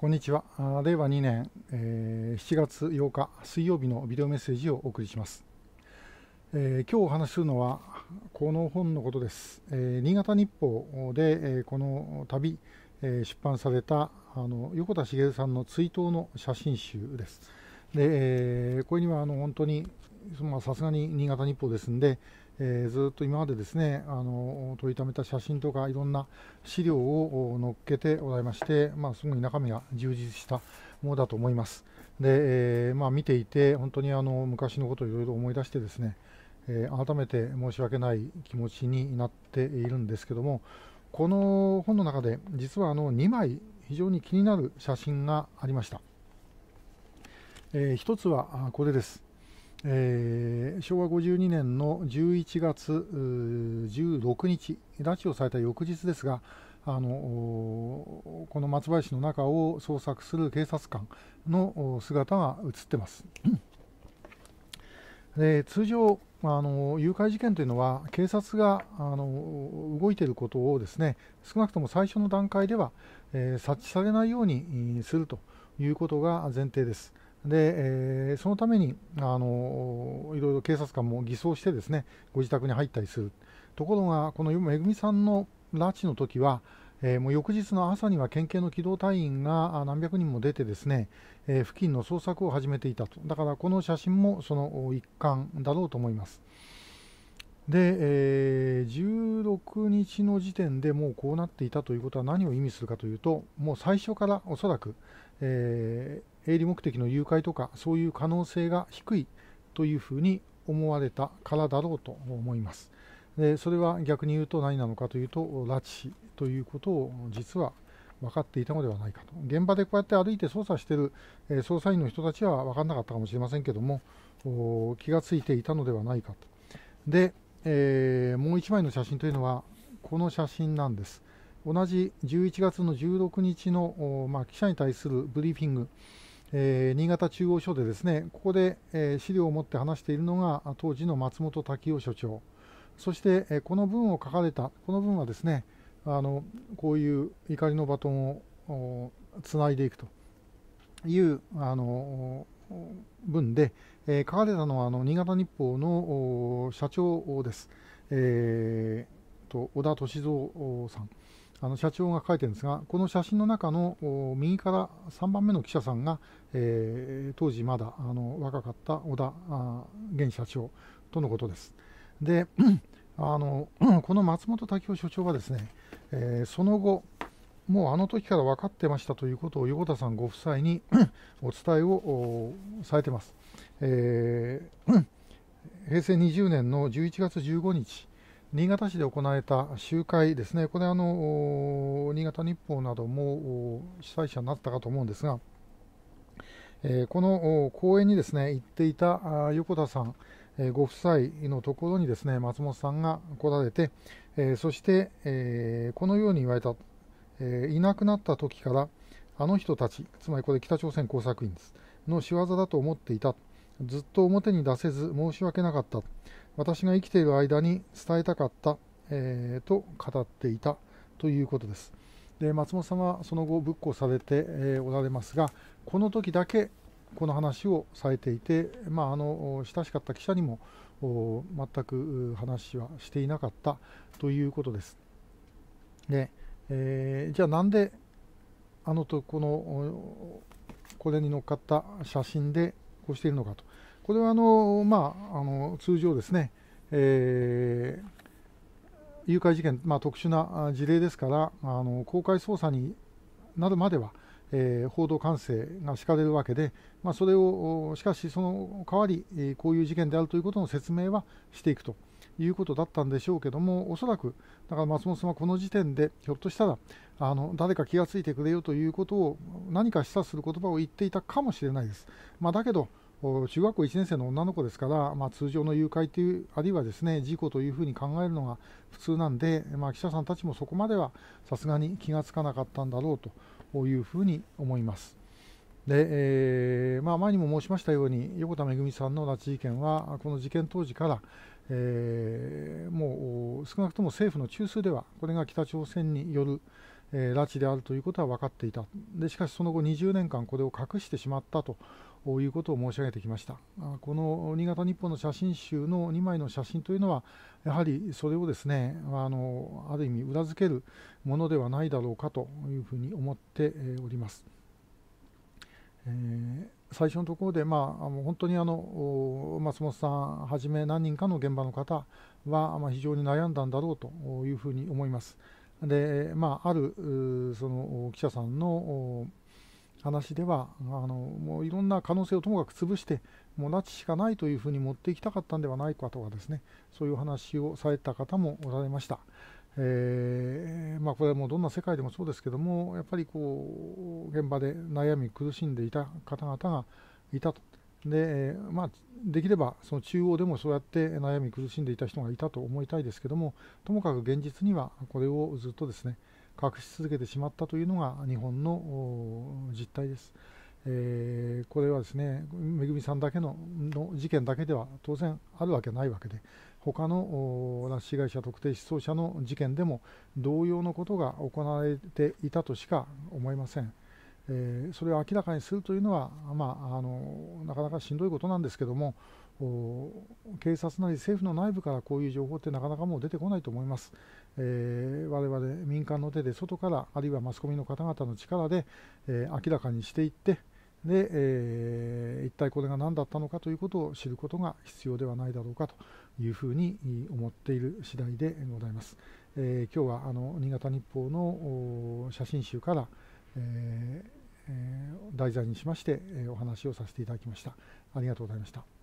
こんにちは。令和2年、えー、7月8日水曜日のビデオメッセージをお送りします。えー、今日お話しするのは、この本のことです。えー、新潟日報で、えこの度、え出版されたあの横田茂さんの追悼の写真集です。でえこれにはあの本当に、まあ、さすがに新潟日報ですんで、えー、ずっと今までですねあの撮りためた写真とかいろんな資料を載っけてございまして、まあ、すごい中身が充実したものだと思います。で、えー、まあ、見ていて本当にあの昔のことをいろいろ思い出してですね、えー、改めて申し訳ない気持ちになっているんですけどもこの本の中で実はあの2枚非常に気になる写真がありました。えー、つはこれです。えー昭和52年の11月16日、拉致をされた翌日ですが、あのこの松林の中を捜索する警察官の姿が映ってます。で通常あの、誘拐事件というのは、警察があの動いていることをですね少なくとも最初の段階では、えー、察知されないようにするということが前提です。で、えー、そのためにあのいろいろ警察官も偽装してですねご自宅に入ったりするところがこのめぐみさんの拉致の時は、えー、もう翌日の朝には県警の機動隊員が何百人も出てですね、えー、付近の捜索を始めていたとだからこの写真もその一環だろうと思います。で、えー、16日の時点でもうこうなっていたということは何を意味するかというと、もう最初からおそらく、えー、営利目的の誘拐とか、そういう可能性が低いというふうに思われたからだろうと思います。でそれは逆に言うと何なのかというと、拉致ということを実は分かっていたのではないかと。現場でこうやって歩いて捜査している、えー、捜査員の人たちは分からなかったかもしれませんけども、気がついていたのではないかと。でえー、もう1枚の写真というのはこの写真なんです同じ11月の16日の、まあ、記者に対するブリーフィング、えー、新潟中央署でですねここで、えー、資料を持って話しているのが当時の松本滝夫署長そして、えこの文を書かれたこの文はですねあのこういう怒りのバトンをつないでいくというあの文で、えー、書かれたのはあの新潟日報の社長です、えーと、小田敏三さんあの社長が書いてるんですがこの写真の中の右から3番目の記者さんが、えー、当時まだあの若かった小田現社長とのことです。で あの この松本滝夫所長はですね、えー、その後もうあの時から分かってましたということを横田さんご夫妻に お伝えをされてます。えー、平成20年の11月15日、新潟市で行われた集会ですね、これあの、新潟日報なども主催者になったかと思うんですが、えー、この公園にですね行っていた横田さん、えー、ご夫妻のところにですね松本さんが来られて、えー、そして、えこのように言われた、えいなくなった時からあの人たち、つまりこれ北朝鮮工作員ですの仕業だと思っていたずっと表に出せず申し訳なかった。私が生きている間に伝えたかった、えー、と語っていたということです。で松本さんはその後仏教されて、えおられますがこの時だけこの話をされていて、まあ、あの親しかった記者にも全く話はしていなかったということです。でえー、じゃあなんであのとこのこれに乗っかった写真で行しているのかと、これはあの、まあ、あの通常ですね、えー、誘拐事件、まあ、特殊な事例ですから、あの公開捜査になるまでは、えー、報道管制が敷かれるわけで、まあ、それを、しかしその代わり、こういう事件であるということの説明はしていくと。いうことだったんでしょうけども、おそらく、だから松本さんはこの時点で、ひょっとしたら、あの誰か気がついてくれよということを、何か示唆する言葉を言っていたかもしれないです。まあ、だけど、中学校1年生の女の子ですから、まあ、通常の誘拐という、あるいはですね事故というふうに考えるのが普通なんで、まあ、記者さんたちもそこまではさすがに気がつかなかったんだろうというふうに思います。でえーまあ、前にも申しましたように横田めぐみさんの拉致事件はこの事件当時から、えー、もう少なくとも政府の中枢ではこれが北朝鮮による、えー、拉致であるということは分かっていたでしかしその後20年間これを隠してしまったということを申し上げてきましたこの新潟日報の写真集の2枚の写真というのはやはりそれをですねあのある意味裏付けるものではないだろうかというふうに思っております。えー最初のところで、まあ、本当にあの松本さんはじめ何人かの現場の方は、まあ、非常に悩んだんだろうというふうに思います。で、まあ、あるその記者さんの話ではあのもういろんな可能性をともかく潰してもう拉致しかないというふうに持っていきたかったんではないかとかですねそういう話をされた方もおられました。えー、まあ、これはもうどんな世界でもそうですけどもやっぱりこう現場で悩み苦しんでいた方々がいたとで,、まあ、できればその中央でもそうやって悩み苦しんでいた人がいたと思いたいですけどもともかく現実にはこれをずっとですね隠し続けてしまったというのが日本の実態です。えー、これはですね、めぐみさんだけのの事件だけでは当然あるわけないわけで、他の拉致被害者特定失踪者の事件でも同様のことが行われていたとしか思えません。えー、それを明らかにするというのは、まあ、あのなかなかしんどいことなんですけども警察なり政府の内部からこういう情報ってなかなかもう出てこないと思います、えー、我々民間の手で外からあるいはマスコミの方々の力で、えー、明らかにしていって、で、えー、一体これが何だったのかということを知ることが必要ではないだろうかというふうに思っている次第でございます。えー、今日はあの新潟日報の写真集から、えー、題材にしましてえお話をさせていただきました。ありがとうございました。